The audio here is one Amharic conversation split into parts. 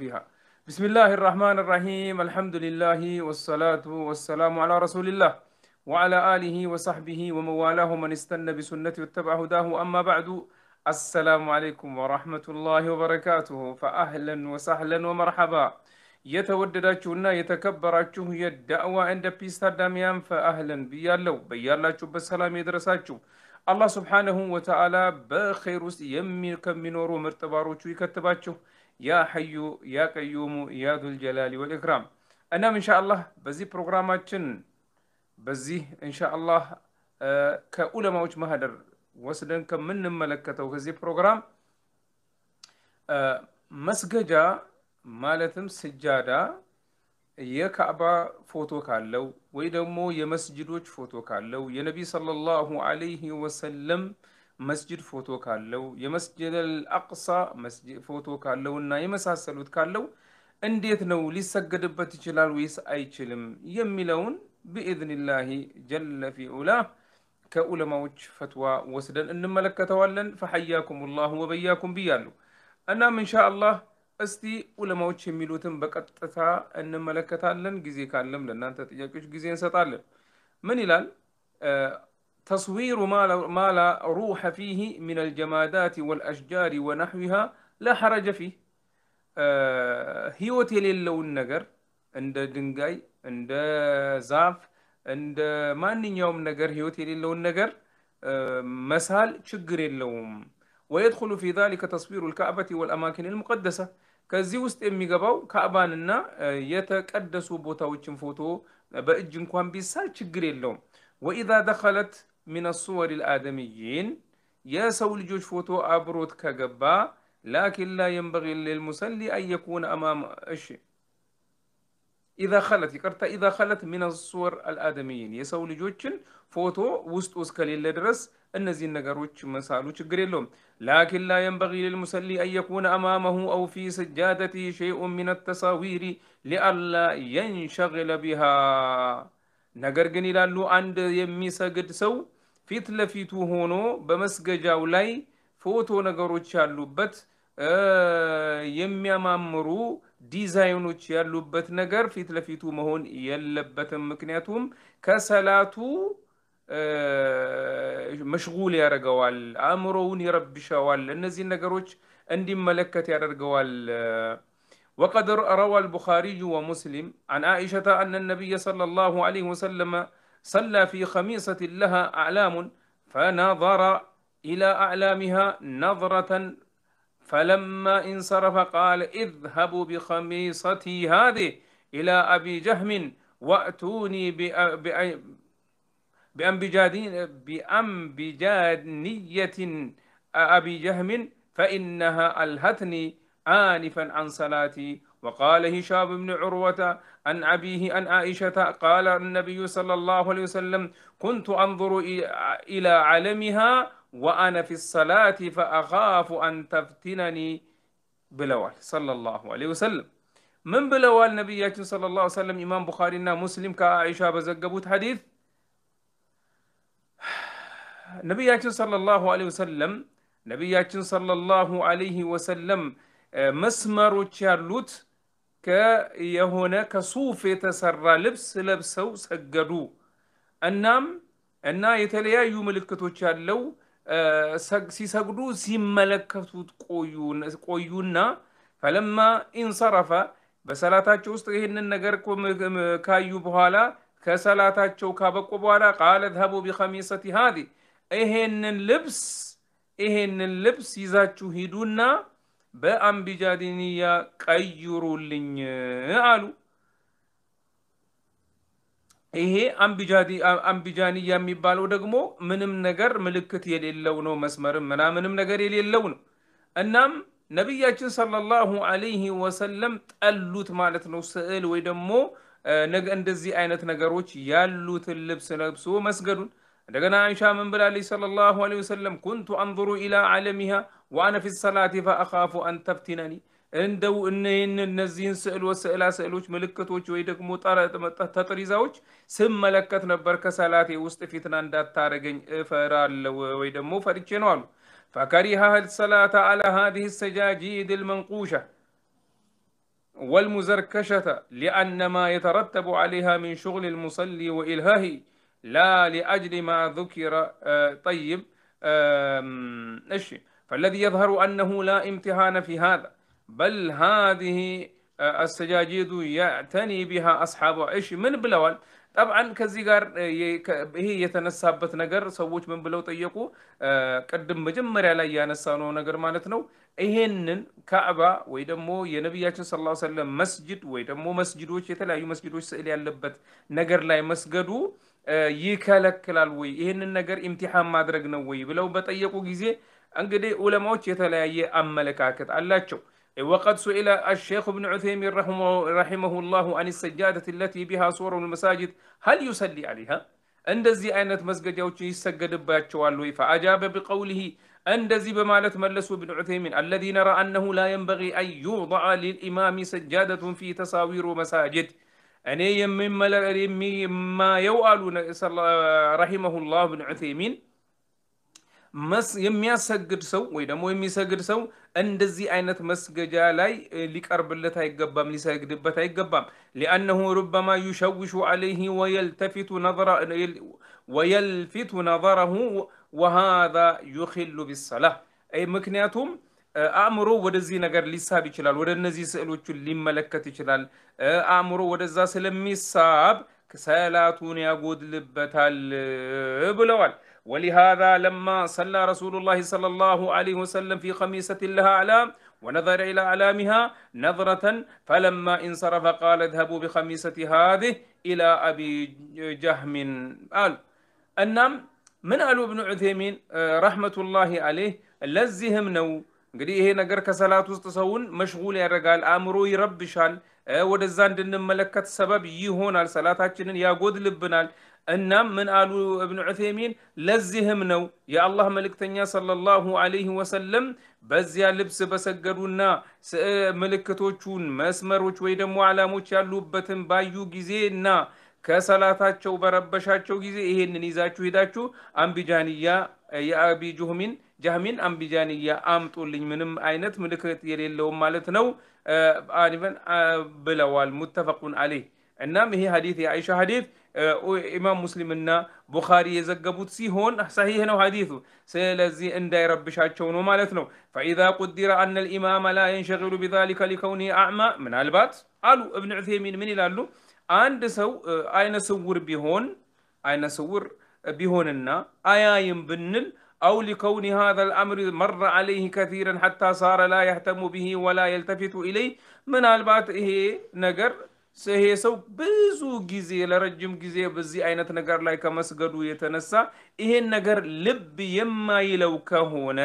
فيها بسم الله الرحمن الرحيم الحمد لله والصلاة والسلام على رسول الله وعلى آله وصحبه وموالاه من استنى بسنة واتبع هداه أما بعد السلام عليكم ورحمة الله وبركاته فأهلا وسهلا ومرحبا يتودد أجونا يتكبر يا الدعوة عند بيستر داميان فأهلا بيالو بيالا شوب السلام يدرس الله سبحانه وتعالى بخير يمي كم منور ومرتبارو شو يكتب ያ ሐዩ ያ ቀዩሙ ያ ዱልጀላሊ ወልኢክራም። እናም እንሻአላህ በዚህ ፕሮግራማችን በዚህ እንሻአላህ ከኡለማዎች ማህደር ወስደን ከምንመለከተው ከዚህ ፕሮግራም መስገጃ ማለትም ስጃዳ የካዕባ ፎቶ ካለው ወይ ደግሞ የመስጅዶች ፎቶ ካለው የነቢ ሰለላሁ አለይህ ወሰለም መስጅድ ፎቶ ካለው የመስጅድ አልአቅሳ ፎቶ ካለው እና የመሳሰሉት ካለው እንዴት ነው ሊሰገድበት ይችላል ወይስ አይችልም የሚለውን ብኢዝኒላሂ ጀለ ፊ ኡላ ከኡለማዎች ፈትዋ ወስደን እንመለከተዋለን። ፈሐያኩም ላሁ ወበያኩም ብያሉ። እናም እንሻ አላህ እስቲ ኡለማዎች የሚሉትን በቀጥታ እንመለከታለን። ጊዜ ካለም ለእናንተ ጥያቄዎች ጊዜ እንሰጣለን። ምን ይላል تصوير ما لا روح فيه من الجمادات والأشجار ونحوها لا حرج فيه آه، هيوتي للون نجر عند دنجاي عند زاف عند ما نيوم نجر هيوتي للون نجر آه، مسال شجر اللوم ويدخل في ذلك تصوير الكعبة والأماكن المقدسة كزيوست امي قباو كعباننا يتكدسو بوتاوشن فوتو بأجن كوان بيسال شجر اللوم وإذا دخلت من الصور الآدميين يسو الجوج فوتو أبروت كجبا لكن لا ينبغي للمصلي أن يكون أمام الشيء إذا خلت يقرأ إذا خلت من الصور الآدميين يسو الجوج فوتو وسط أسكالي لدرس እነዚህን ነገሮች መሳሉ ችግር لكن لا ينبغي የንበጊ أن يكون أمامه أو في سجادته شيء من التصاوير ተሳዊሪ ينشغل بها ነገር ግን ይላሉ አንድ የሚሰግድ ሰው ፊት ለፊቱ ሆኖ በመስገጃው ላይ ፎቶ ነገሮች ያሉበት የሚያማምሩ ዲዛይኖች ያሉበት ነገር ፊት ለፊቱ መሆን የለበትም። ምክንያቱም ከሰላቱ መሽጉል ያደርገዋል፣ አእምሮውን ይረብሸዋል፣ እነዚህን ነገሮች እንዲመለከት ያደርገዋል። وقد روى البخاري ومسلم عن عائشة أن النبي صلى الله عليه وسلم صلى في خميصة لها أعلام فنظر إلى أعلامها نظرة فلما انصرف قال اذهبوا بخميصتي هذه إلى أبي جهم وأتوني بأم بجانية أبي جهم فإنها ألهتني عانفا عن صلاتي وقال هشام بن عروة عن أبيه عن عائشة قال النبي صلى الله عليه وسلم كنت أنظر إلى علمها وأنا في الصلاة فأخاف أن تفتنني بلوال صلى الله عليه وسلم من بلوال نبي صلى الله عليه وسلم إمام بخارينا مسلم كعائشة بزقبوت حديث نبي صلى الله عليه وسلم نبي صلى الله عليه وسلم መስመሮች ያሉት የሆነ ከሱፍ የተሰራ ልብስ ለብሰው ሰገዱ። እናም እና የተለያዩ ምልክቶች ያለው ሲሰግዱ ሲመለከቱት ቆዩና ፈለማ ኢንሰረፈ በሰላታቸው ውስጥ ይህንን ነገር ካዩ በኋላ ከሰላታቸው ካበቁ በኋላ ቃለ ذهبوا بخميصتي هذه ይሄንን ልብስ ይሄንን ልብስ ይዛችሁ ሂዱና በአምቢጃዲንያ ቀይሩልኝ አሉ። ይሄ አምቢጃንያ የሚባለው ደግሞ ምንም ነገር ምልክት የሌለው ነው። መስመርም ምናምንም ነገር የሌለው ነው። እናም ነቢያችን ሰለላሁ አለይህ ወሰለም ጠሉት ማለት ነው። ስዕል ወይ ደግሞ እንደዚህ አይነት ነገሮች ያሉትን ልብስ ለብሶ መስገዱን። እንደገና አይሻ ምን ብላለች? ሰለላሁ አለይህ ወሰለም ኩንቱ አንظሩ ኢላ ዓለሚሃ وانا في الصلاه فاخاف ان تفتنني اندو انين النزين سئل وسئلا سئلوش ملكتوش ويدك مطارة تطريزاوش سم ملكت نبر كسالاتي وسط فتنان دات تارغن افرال ويدمو فرچنوالو فكريها الصلاة على هذه السجاجيد المنقوشة والمزركشة لأن ما يترتب عليها من شغل المصلي وإلهاهي لا لأجل ما ذكر طيب اشي أم... فالذي يظهر أنه لا امتهان في هذا بل هذه السجاجيد يعتني بها أصحاب عيش من بلوال طبعا ከዚህ ጋር ይሄ የተነሳበት ነገር ሰዎች ምን ብለው ጠየቁ? ቅድም መጀመሪያ ላይ ያነሳ ነው ነገር ማለት ነው። ይሄንን ካዕባ ወይ ደግሞ የነቢያችን ስ ላ ሰለም መስጅድ ወይ ደግሞ መስጅዶች የተለያዩ መስጅዶች ስዕል ያለበት ነገር ላይ መስገዱ ይከለክላል ወይ? ይሄንን ነገር ኢምቲሃን ማድረግ ነው ወይ ብለው በጠየቁ ጊዜ أنجدي أول موت يتلاقي أم ملكاك تعلّجوا وقد سئل الشيخ ابن عثيمين رحمه, رحمه الله عن السجادة التي بها صور المساجد هل يصلي عليها؟ عند زي أنت مسجد جوتش يسجد بباتشوالوي فأجاب بقوله عند زي بمالت ملس ابن عثيمين الذي نرى أنه لا ينبغي أن يوضع للإمام سجادة في تصاوير مساجد أني من ما يوالون رحمه الله ابن عثيمين የሚያሰግድ ሰው ወይ ደግሞ የሚሰግድ ሰው እንደዚህ አይነት መስገጃ ላይ ሊቀርብለት አይገባም፣ ሊሰግድበት አይገባም። ሊአነሁ ሩበማ ዩሸውሹ አለይህ ወየልፊቱ ነظረሁ ወሃዛ ዩኪሉ ቢሰላ። ምክንያቱም አእምሮ ወደዚህ ነገር ሊሳብ ይችላል፣ ወደ እነዚህ ስዕሎቹን ሊመለከት ይችላል። አእምሮ ወደዛ ስለሚሳብ ሰላቱን ያጎድልበታል ብለዋል። ولهذا لما صلى رسول الله صلى الله عليه وسلم في خميسة لها أعلام ونظر إلى أعلامها نظرة فلما انصرف قال اذهبوا بخميسة هذه إلى أبي جهم قال أن من قالوا ابن عثيمين آه، رحمة الله عليه لزهم نو ነው እንግዲህ ይሄ ነገር ከሰላት ውስጥ ሰውን መሽጉል ያደርጋል፣ ملكة سبب ወደዛ እንድንመለከት ሰበብ يا قد لبنال እናም ምን አሉ እብን ዑቴሚን ለዚህም ነው የአላህ መልእክተኛ ሰለላሁ አለይህ ወሰለም በዚያ ልብስ በሰገዱና ምልክቶቹን መስመሮች ወይ ደግሞ አላሞች ያሉበትን ባዩ ጊዜ ከሰላታቸው በረበሻቸው ጊዜ ይሄንን ይዛችሁ ሄዳችሁ አምቢጃንያ የአቢ ጁህሚን ጃህሚን አምቢጃንያ አምጡልኝ ምንም አይነት ምልክት የሌለውም ማለት ነው ብለዋል። ሙተፈቁን አለይህ እናም ይሄ ሐዲት የአይሻ ሐዲት آه، إمام مسلم مسلمنا بخاري يزقبوت هون صحيح نو حديثه سيلزي ان داير بشاتشون ومالتنو فإذا قدر أن الإمام لا ينشغل بذلك لكونه أعمى من البات قالوا ابن عثيمين من إلى اللو عند سو أين سور بهون أين سور بهوننا أيايم بنل أو لكون هذا الأمر مر عليه كثيرا حتى صار لا يهتم به ولا يلتفت إليه من البات إيه نجر ይሄ ሰው ብዙ ጊዜ ለረጅም ጊዜ በዚህ አይነት ነገር ላይ ከመስገዱ የተነሳ ይሄን ነገር ልብ የማይለው ከሆነ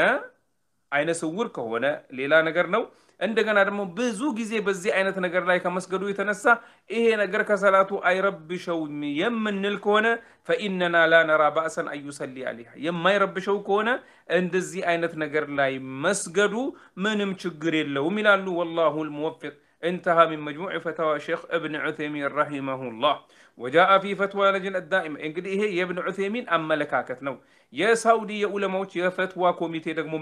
አይነ ስውር ከሆነ ሌላ ነገር ነው። እንደገና ደግሞ ብዙ ጊዜ በዚህ አይነት ነገር ላይ ከመስገዱ የተነሳ ይሄ ነገር ከሰላቱ አይረብሸውም የምንል ከሆነ ፈኢነና ላነራ ባእሰን አዩሰሊ አሊሃ የማይረብሸው ከሆነ እንደዚህ አይነት ነገር ላይ መስገዱ ምንም ችግር የለውም ይላሉ። ወላሁ ሙወፊቅ انتهى من مجموع فتاوى الشيخ ابن عثيمين رحمه الله وجاء في فتوى لجنة الدائمة إيه نو يا የእብን يا አመለካከት يا فتوى كوميتي የፈትዋ ኮሚቴ ደግሞ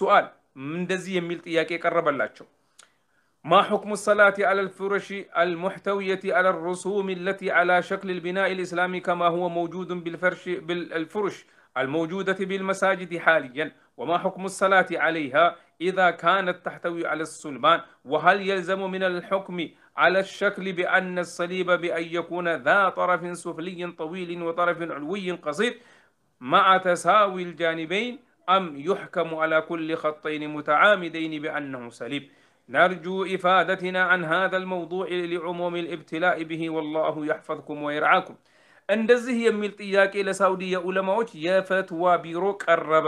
سؤال من دزي እንደዚህ የሚል ጥያቄ الله ما حكم الصلاة على الفرش المحتوية على الرسوم التي على شكل البناء الإسلامي كما هو موجود بالفرش بالفرش الموجودة بالمساجد حاليا وما حكم الصلاة عليها إذا كانت تحتوي على الصلبان وهل يلزم من الحكم على الشكل بأن الصليب بأن يكون ذا طرف سفلي طويل وطرف علوي قصير مع تساوي الجانبين أم يحكم على كل خطين متعامدين بأنه صليب نرجو إفادتنا عن هذا الموضوع لعموم الابتلاء به والله يحفظكم ويرعاكم እንደዚህ የሚል ጥያቄ ለሳውዲ የዑለማዎች የፈትዋ ቢሮ ቀረበ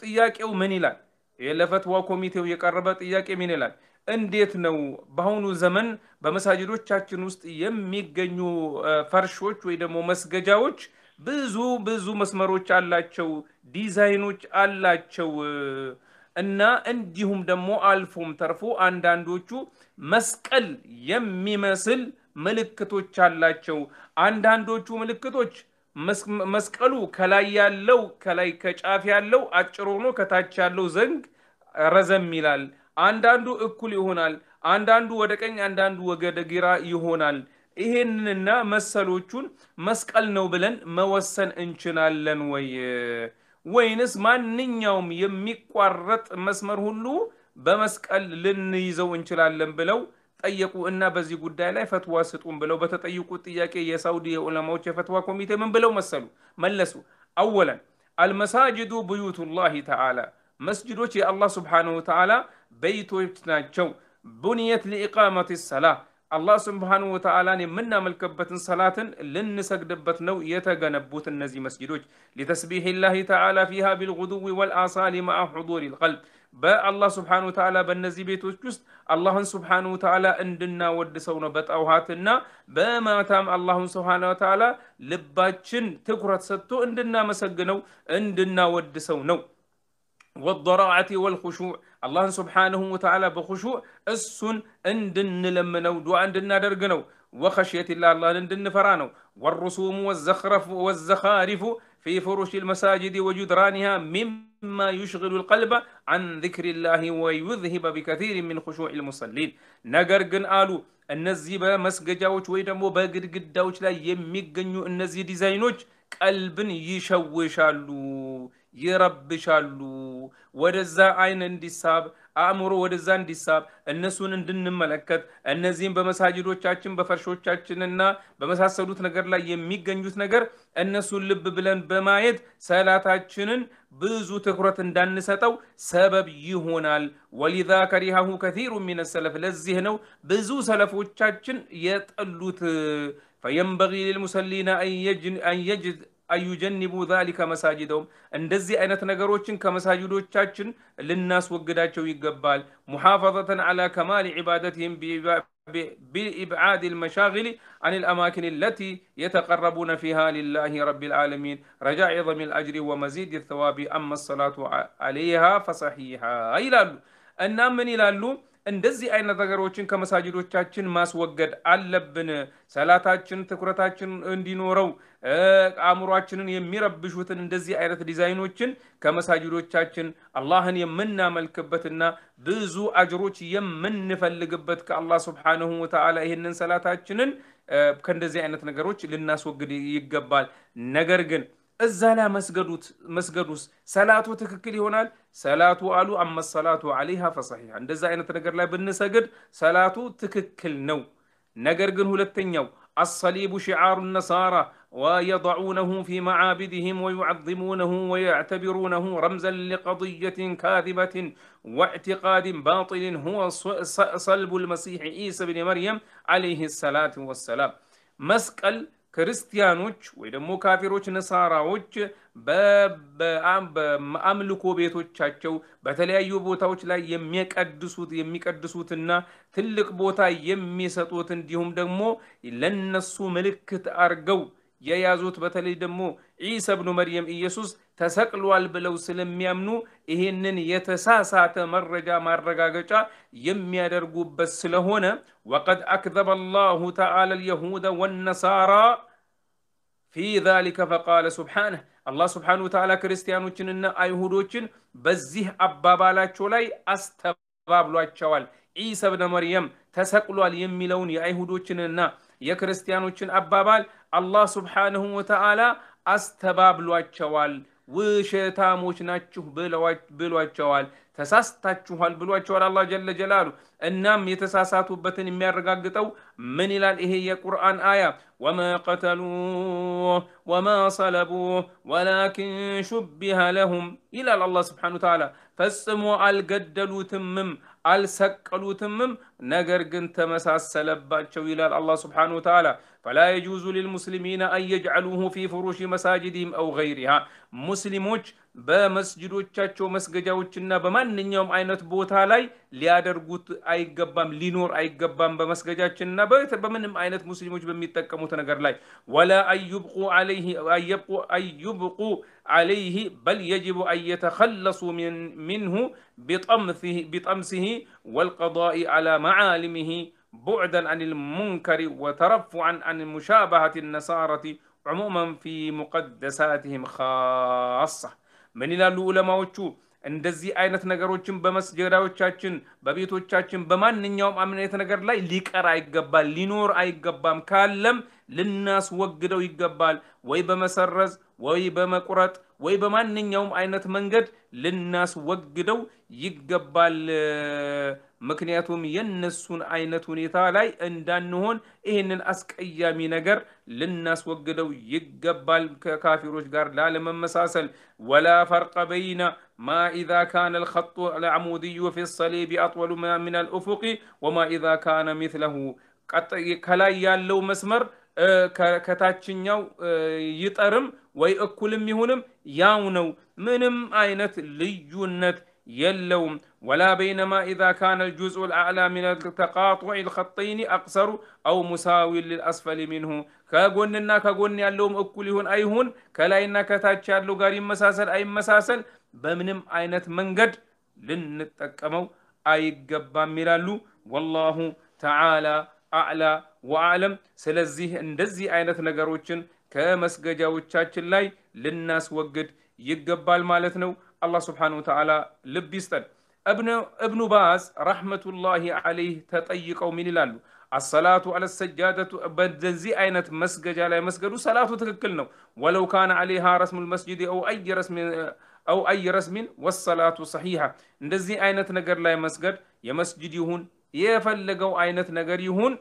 ጥያቄው ምን ይላል የለፈትዋ ኮሚቴው የቀረበ ጥያቄ ምን ይላል? እንዴት ነው በአሁኑ ዘመን በመሳጅዶቻችን ውስጥ የሚገኙ ፈርሾች ወይ ደግሞ መስገጃዎች ብዙ ብዙ መስመሮች አላቸው፣ ዲዛይኖች አላቸው እና እንዲሁም ደግሞ አልፎም ተርፎ አንዳንዶቹ መስቀል የሚመስል ምልክቶች አላቸው። አንዳንዶቹ ምልክቶች መስቀሉ ከላይ ያለው ከላይ ከጫፍ ያለው አጭር ሆኖ ከታች ያለው ዘንግ ረዘም ይላል። አንዳንዱ እኩል ይሆናል፣ አንዳንዱ ወደ ቀኝ፣ አንዳንዱ ወደ ግራ ይሆናል። ይሄንንና መሰሎቹን መስቀል ነው ብለን መወሰን እንችላለን ወይ? ወይንስ ማንኛውም የሚቋረጥ መስመር ሁሉ በመስቀል ልንይዘው እንችላለን ብለው تيقو إننا بزي قد لاي فتوى ستقوم بلو بتتيقو تياكي يا سعودية علموة فتوى كوميتي من بلو مسلو من لسو أولا المساجد بيوت الله تعالى مسجد وشي الله سبحانه وتعالى بيتو ابتنا جو بنيت لإقامة الصلاة الله سبحانه وتعالى منا ملكبة صلاة لنسك دبتنو يتقنبوت النزي مسجد مسجدوج لتسبيح الله تعالى فيها بالغدو والآصال مع حضور القلب በአላህ ስብሓን ወተዓላ በእነዚህ ቤቶች ውስጥ አላህን ስብሓን ወተዓላ እንድናወድሰው ነው። በጠዋትና በማታም አላሁን ስብሓን ወተዓላ ልባችን ትኩረት ሰጥቶ እንድናመሰግነው እንድናወድሰው ነው። ወደራዓቲ ወልኹሹዕ አላህን ስብሓንሁ ወተዓላ በኹሹዕ እሱን እንድንለምነው ዱዓ እንድናደርግ ነው። ወኸሽየትላ አላህን እንድንፈራ ነው። ወሩሱሙ ወዘኻሪፉ ፊ ፍሩሽ ልመሳጅድ ወጅድራኒሃ ሚም مما يشغل القلب عن ذكر الله ويذهب بكثير من خشوع المصلين نجر نغرغن آلو النزي بمسجاوش ويدمو بغرغد داوش لا يميقنيو النزي ديزاينوش قلب يشوشالو يربشالو ورزا عين اندساب አእምሮ ወደዛ እንዲሳብ እነሱን እንድንመለከት እነዚህም በመሳጅዶቻችን በፈርሾቻችንና በመሳሰሉት ነገር ላይ የሚገኙት ነገር እነሱን ልብ ብለን በማየት ሰላታችንን ብዙ ትኩረት እንዳንሰጠው ሰበብ ይሆናል። ወሊዛ ከሪሃሁ ከሩ ሚን ሰለፍ። ለዚህ ነው ብዙ ሰለፎቻችን የጠሉት። ፈየንበጊ ልልሙሰሊና አንየጅ አን ዩጀኒቡ ዛሊከ መሳጅደውም እንደዚህ አይነት ነገሮችን ከመሳጅዶቻችን ልናስወግዳቸው ይገባል محافظة على كمال عبادتهم بإبعاد المشاغل عن الأماكن التي يتقربون فيها لله رب العالمين رجاء عظم الأجر ومزيد الثواب أما الصلاة عليها فصحيحة أي لالو أنا من لالو እንደዚህ አይነት ነገሮችን ከመሳጅዶቻችን ማስወገድ አለብን። ሰላታችን ትኩረታችን እንዲኖረው አእምሯችንን የሚረብሹትን እንደዚህ አይነት ዲዛይኖችን ከመሳጅዶቻችን አላህን የምናመልክበትና ብዙ አጅሮች የምንፈልግበት ከአላህ ስብሓነሁ ወተዓላ ይህንን ሰላታችንን ከእንደዚህ አይነት ነገሮች ልናስወግድ ይገባል። ነገር ግን ازالا مسجدوت مسجدوس صلاة تككلي هونال صلاة قالو اما الصلاه عليها فصحيح عند زاينه نجر لا بنسجد سلاتو تككل نو نقر جن هولتنيو الصليب شعار النصارى ويضعونه في معابدهم ويعظمونه ويعتبرونه رمزا لقضية كاذبة واعتقاد باطل هو صلب المسيح عيسى بن مريم عليه الصلاة والسلام مسقل ክርስቲያኖች ወይ ደግሞ ካፊሮች ነሳራዎች በአምልኮ ቤቶቻቸው በተለያዩ ቦታዎች ላይ የሚቀድሱት የሚቀድሱትና ትልቅ ቦታ የሚሰጡት እንዲሁም ደግሞ ለነሱ ምልክት አርገው የያዙት በተለይ ደግሞ ዒሳ ብኑ መርየም ኢየሱስ ተሰቅሏል ብለው ስለሚያምኑ ይህንን የተሳሳተ መረጃ ማረጋገጫ የሚያደርጉበት ስለሆነ ወቀድ አክዘበ አላሁ ተዓላ አልየሁደ ወነሳራ ፊ ዛሊከ ፈቃለ ሱብሓነህ አላህ ስብሓነ ወተዓላ ክርስቲያኖችንና አይሁዶችን በዚህ አባባላቸው ላይ አስተባብሏቸዋል። ዒሳ ብነ መርየም ተሰቅሏል የሚለውን የአይሁዶችንና የክርስቲያኖችን አባባል አላህ ስብሓንሁ ወተዓላ አስተባብሏቸዋል። ውሸታሞች ናችሁ ብሏቸዋል። ተሳስታችኋል ብሏቸዋል። አላህ ጀለ ጀላሉ النام يتساسات وبتن ميرقا قطو من إلال إيه قرآن آية وما قتلوه وما صلبوه ولكن شبه لهم إلى الله سبحانه وتعالى فاسموا القدلو تمم السكلو تمم نقر قنت مساس إلى الله سبحانه وتعالى فلا يجوز للمسلمين أن يجعلوه في فروش مساجدهم أو غيرها مسلموش با مسجدو چاچو مسجدو چننا بمان ننیوم اینات بوتا لائی لیا درگوت ای گبام لینور ای گبام با مسجدو چننا بایت بمان اینات مسلمو چبمی تک متنگر لائی ولا ای یبقو علیه ای یبقو ای یبقو عليه بل يجب أن يتخلص من منه بطمسه بطمسه والقضاء على معالمه بعدا عن المنكر وترفعا عن مشابهة النصارى عموما في مقدساتهم خاصة ምን ይላሉ ዑለማዎቹ? እንደዚህ አይነት ነገሮችን በመስጀዳዎቻችን በቤቶቻችን በማንኛውም አምነት ነገር ላይ ሊቀር አይገባል፣ ሊኖር አይገባም። ካለም ልናስወግደው ይገባል ወይ በመሰረዝ وي بمقرات وي بمان يوم عينات منغد للناس وقدو يقبال مكنياتهم ينسون عينات ونيتالاي اندان نهون اهنن اسك ايامي نگر للناس وقدو يقبال كافي روشقار لا لممساسل ولا فرق بين ما إذا كان الخط العمودي في الصليب أطول من الأفق وما إذا كان مثله قطع كلا يالو مسمر ከታችኛው ይጠርም ወይ እኩልም ይሁንም ያው ነው። ምንም አይነት ልዩነት የለውም። ወላ በይነማ ኢዛ ካነ ልጁዝኡ ልአዕላ ሚን ተቃጡዕ ልከጠይኒ አቅሰሩ አው ሙሳዊን ልልአስፈል ሚንሁ ከጎንና ከጎን ያለውም እኩል ይሁን አይሁን ከላይና ከታች ያለው ጋር ይመሳሰል አይመሳሰል በምንም አይነት መንገድ ልንጠቀመው አይገባም ይላሉ። ወላሁ ተዓላ አዕላ وعالم سلزيه اندزي عينت نغروچن كمسجد وچاچن لاي للناس وقد يقبال مالتنو الله سبحانه وتعالى لبستن ابن ابن باز رحمة الله عليه تطيقو من الالو الصلاة على السجادة بدنزي عينت مسجد على مسجد صلاة تككلنو ولو كان عليها رسم المسجد أو أي رسم أو أي رسم والصلاة صحيحة اندزي عينت نجر لا مسجد يا مسجد يهون يا فلقو عينت نجر يهون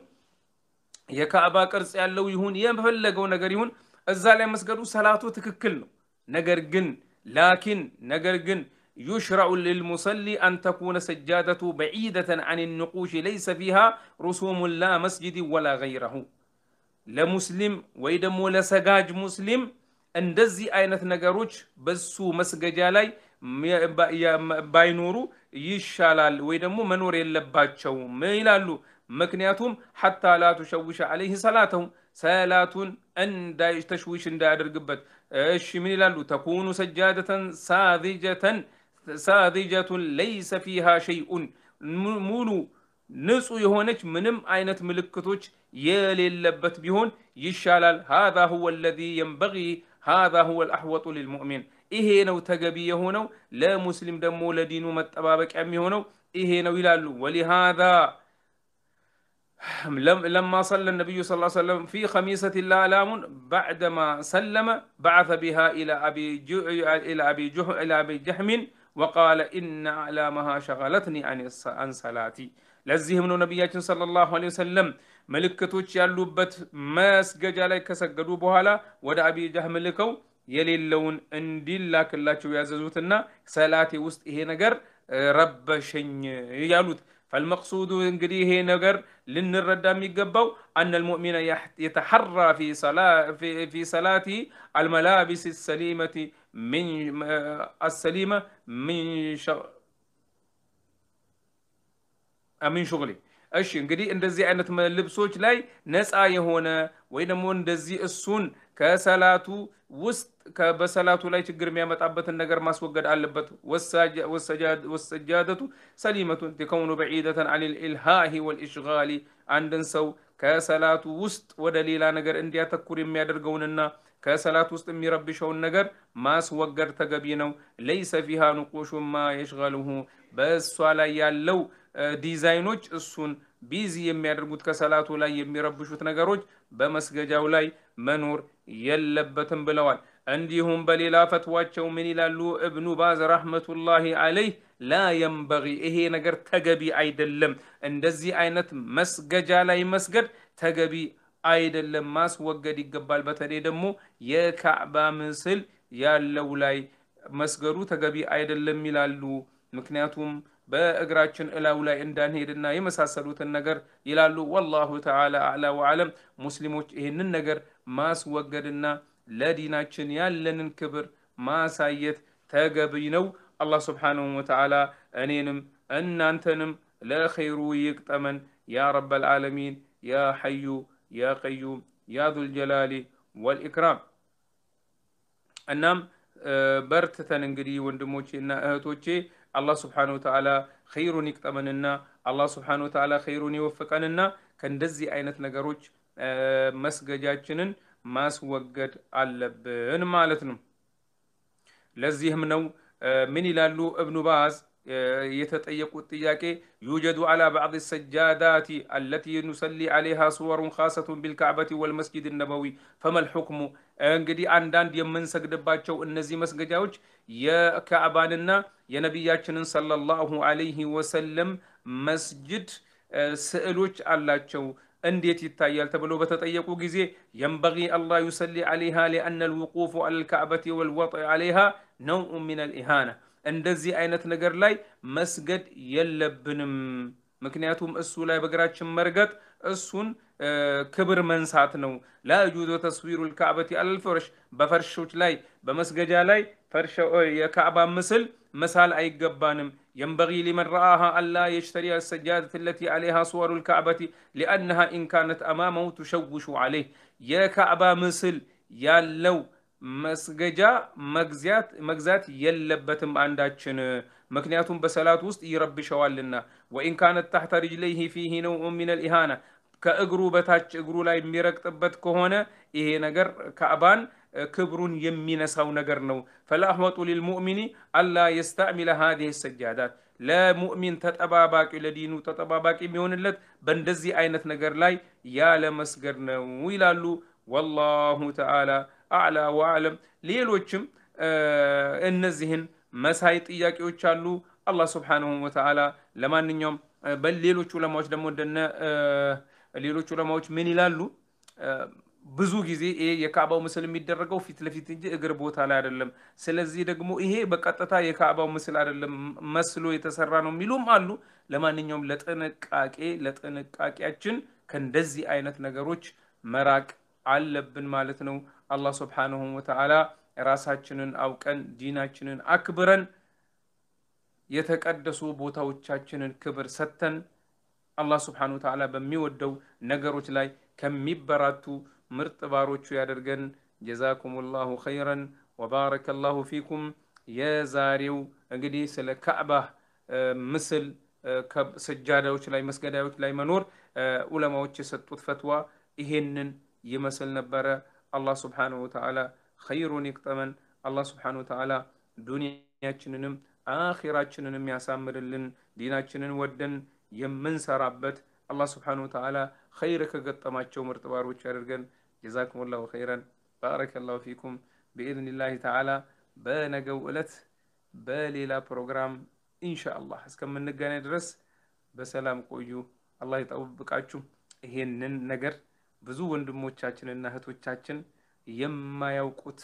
የካዕባ ቅርጽ ያለው ይሁን የፈለገው ነገር ይሁን እዛ ላይ መስገዱ ሰላቱ ትክክል ነው። ነገር ግን ላኪን ነገር ግን ዩሽረዑ ልልሙሰሊ አን ተኩነ ሰጃደቱ በዒደተን አን ንቁሽ ለይሰ ፊሃ ሩሱሙን ላ መስጅድ ወላ ገይረሁ። ለሙስሊም ወይ ደግሞ ለሰጋጅ ሙስሊም እንደዚህ አይነት ነገሮች በሱ መስገጃ ላይ ባይኖሩ ይሻላል፣ ወይ ደግሞ መኖር የለባቸውም ይላሉ። مكنياتهم حتى لا تشوش عليه صلاتهم صلات ان دا تشويش ان دا درقبت ايش من الالو تكون سجادة ساذجة ساذجة ليس فيها شيء مولو نسو يهونج منم اينت ملكتوج يالي اللبت بيهون يشالال هذا هو الذي ينبغي هذا هو الاحوط للمؤمن إيهي نو تقبي لا مسلم دمو لدينو متبابك عمي هونو إيهي نو ولهذا لم لما صلى النبي صلى الله عليه وسلم في خميسة لا لام بعدما سلم بعث بها إلى أبي إلى أبي إلى أبي جحم وقال إن أعلامها شغلتني عن عن صلاتي لزه من النبي صلى الله عليه وسلم ملكة تشالوبت ماس جالي كسجدو بوهالا ودا أبي جحم لكم يلي اللون اندي لكن لا تشو يا صلاتي وسط هي نجر رب شن يالوت فالمقصود انقريه نقر لن الردام يقبوا ان المؤمن يتحرى في صلاة في صلاته الملابس السليمة من آه، السليمة من شغل آه، من شغله اشي انقري اندزي ان لبسوش لاي نسعى هنا وينمو اندزي السون كصلاته وسط በሰላቱ ላይ ችግር የሚያመጣበትን ነገር ማስወገድ አለበት። ወሰጃደቱ ሰሊመቱን የከውኑ በዒደተን አን ልኢልሃሂ ወልኢሽጋሊ አንድን ሰው ከሰላቱ ውስጥ ወደ ሌላ ነገር እንዲያተኩር የሚያደርገውንና ከሰላት ውስጥ የሚረብሸውን ነገር ማስወገድ ተገቢ ነው። ለይሰ ፊሃ ንቁሹን ማ በእሷ ላይ ያለው ዲዛይኖች እሱን ቢዚ የሚያደርጉት ከሰላቱ ላይ የሚረብሹት ነገሮች በመስገጃው ላይ መኖር የለበትም ብለዋል። እንዲሁም በሌላ ፈትዋቸው ምን ይላሉ? እብኑ ባዝ ረህመቱላሂ አለይ ላ የንበጊ ይሄ ነገር ተገቢ አይደለም። እንደዚህ አይነት መስገጃ ላይ መስገድ ተገቢ አይደለም፣ ማስወገድ ይገባል። በተለይ ደግሞ የካዕባ ምስል ያለው ላይ መስገዱ ተገቢ አይደለም ይላሉ። ምክንያቱም በእግራችን እላው ላይ እንዳንሄድና የመሳሰሉትን ነገር ይላሉ። ወላሁ ተዓላ አዕላ ወአለም። ሙስሊሞች ይህንን ነገር ማስወገድና ለዲናችን ያለንን ክብር ማሳየት ተገቢ ነው። አላህ ስብሓንሁ ወተዓላ እኔንም እናንተንም ለኸይሩ ይቅጠመን ያ ረብ ልዓለሚን ያ ሐዩ ያ ቀዩም ያ ዙልጀላሊ ወልኢክራም። እናም በርትተን እንግዲህ ወንድሞቼ እና እህቶቼ አላህ ስብሓንሁ ወተዓላ ኸይሩን ይቅጠመንና አላህ ስብሓንሁ ወተዓላ ኸይሩን ይወፍቀንና ከእንደዚህ አይነት ነገሮች መስገጃችንን ማስወገድ አለብን ማለት ነው። ለዚህም ነው ምን ይላሉ እብኑ ባዝ የተጠየቁት ጥያቄ ዩጀዱ አላ ባዕድ ሰጃዳቲ አለቲ ኑሰሊ አለይሃ ስወሩን ካሰቱን ቢልካዕበቲ ወልመስጂድ ነበዊ ፈመል ሑክሙ። እንግዲህ አንዳንድ የምንሰግድባቸው እነዚህ መስገጃዎች የካዕባንና የነቢያችንን ሰለላሁ አለይህ ወሰለም መስጅድ ስዕሎች አላቸው። እንዴት ይታያል ተብሎ በተጠየቁ ጊዜ የንበጊ አላህ ዩሰሊ አለይሃ ሊአነ ልውቁፉ አለልካዕበቲ ወልወጥ አለይሃ ነውኡ ምን አልኢሃና እንደዚህ አይነት ነገር ላይ መስገድ የለብንም ምክንያቱም እሱ ላይ በእግራችን መርገጥ እሱን ክብር መንሳት ነው ላ ጁዝ ተስዊሩ ልካዕበቲ አለልፈርሽ በፈርሾች ላይ በመስገጃ ላይ የካዕባ ምስል መሳል አይገባንም ينبغي لمن رآها أن لا يشتري السجادة التي عليها صور الكعبة لأنها إن كانت أمامه تشوش عليه يا كعبة مثل يا لو مسججا مجزات مجزات يلبتم عنداتشن مكنياتهم بسلات وسط شوال لنا وإن كانت تحت رجليه فيه نوع من الإهانة كأقرو بتاج أقرو لا يميرك تبت كهونة إيه نجر كعبان آه ክብሩን የሚነሳው ነገር ነው። ፈላአሕወጡ ሊልሙእሚኒ አላ የስተዕሚለ ሃዚህ ሰጃዳት ለሙእሚን ተጠባባቂ ለዲኑ ተጠባባቂ የሚሆንለት በእንደዚህ አይነት ነገር ላይ ያለ መስገድ ነው ይላሉ። ወላሁ ተዓላ አዕላ ወአዕለም። ሌሎችም እነዚህን መሳይ ጥያቄዎች አሉ። አላህ ስብሓንሁ ወተዓላ ለማንኛውም በሌሎች ዑለማዎች ደግሞ እንደነ ሌሎች ዑለማዎች ምን ይላሉ? ብዙ ጊዜ ይሄ የካባው ምስል የሚደረገው ፊት ለፊት እንጂ እግር ቦታ ላይ አይደለም። ስለዚህ ደግሞ ይሄ በቀጥታ የካባው ምስል አይደለም መስሎ የተሰራ ነው የሚሉም አሉ። ለማንኛውም ለጥንቃቄ ለጥንቃቄያችን ከእንደዚህ አይነት ነገሮች መራቅ አለብን ማለት ነው። አላህ ስብሓንሁ ወተዓላ ራሳችንን አውቀን ዲናችንን አክብረን የተቀደሱ ቦታዎቻችንን ክብር ሰጥተን አላህ ስብሓንሁ ወተዓላ በሚወደው ነገሮች ላይ ከሚበራቱ ምርጥ ባሮቹ ያደርገን። ጀዛኩም ላሁ ኸይረን ወባረከ ላሁ ፊኩም። የዛሬው እንግዲህ ስለ ካዕባ ምስል ስጃዳዎች ላይ መስገዳዎች ላይ መኖር ዑለማዎች የሰጡት ፈትዋ ይሄንን ይመስል ነበረ። አላህ ስብሓነሁ ወተዓላ ኸይሩን ይቅጠመን። አላህ ስብሓነሁ ወተዓላ ዱንያችንንም አኺራችንንም ያሳምርልን። ዲናችንን ወደን የምንሰራበት አላህ ስብሓነሁ ወተዓላ ኸይር ከገጠማቸው ምርጥ ባሮች አድርገን ጀዛኩሙላሁ ኸይረን። ባረከላሁ ፊኩም። ቢኢዝኒላህ ተዓላ በነገው ዕለት በሌላ ፕሮግራም ኢንሻአላህ እስከምንገናኝ ድረስ በሰላም ቆዩ። አላህ ይጠብቃችሁ። ይሄንን ነገር ብዙ ወንድሞቻችንና እህቶቻችን የማያውቁት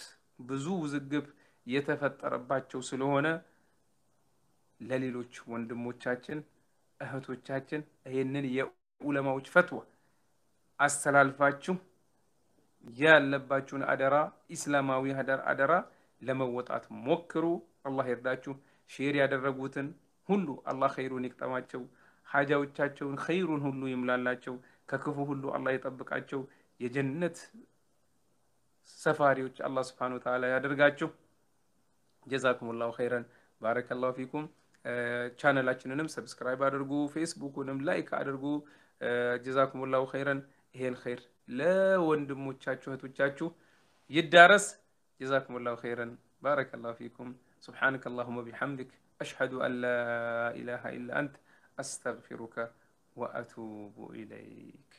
ብዙ ውዝግብ የተፈጠረባቸው ስለሆነ ለሌሎች ወንድሞቻችን እህቶቻችን ይሄንን የዑለማዎች ፈትዋ አስተላልፋችሁ ያለባችሁን አደራ ኢስላማዊ አደራ ለመወጣት ሞክሩ። አላህ ይርዳችሁ። ሼር ያደረጉትን ሁሉ አላህ ኸይሩን ይቅጠማቸው። ሀጃዎቻቸውን ኸይሩን ሁሉ ይምላላቸው። ከክፉ ሁሉ አላህ ይጠብቃቸው። የጀነት ሰፋሪዎች አላህ ስብሓነሁ ወተዓላ ያደርጋችሁ። ጀዛኩሙላሁ ኸይረን። ባረከላሁ ፊኩም። ቻነላችንንም ሰብስክራይብ አድርጉ፣ ፌስቡኩንም ላይክ አድርጉ። ጀዛኩሙላሁ ኸይረን። ይሄን ኸይር ለወንድሞቻችሁ እህቶቻችሁ ይዳረስ። ጀዛኩም ላሁ ኸይረን ባረከ ላሁ ፊኩም። سبحانك اللهم وبحمدك أشهد أن لا إله إلا أنت أستغفرك وأتوب إليك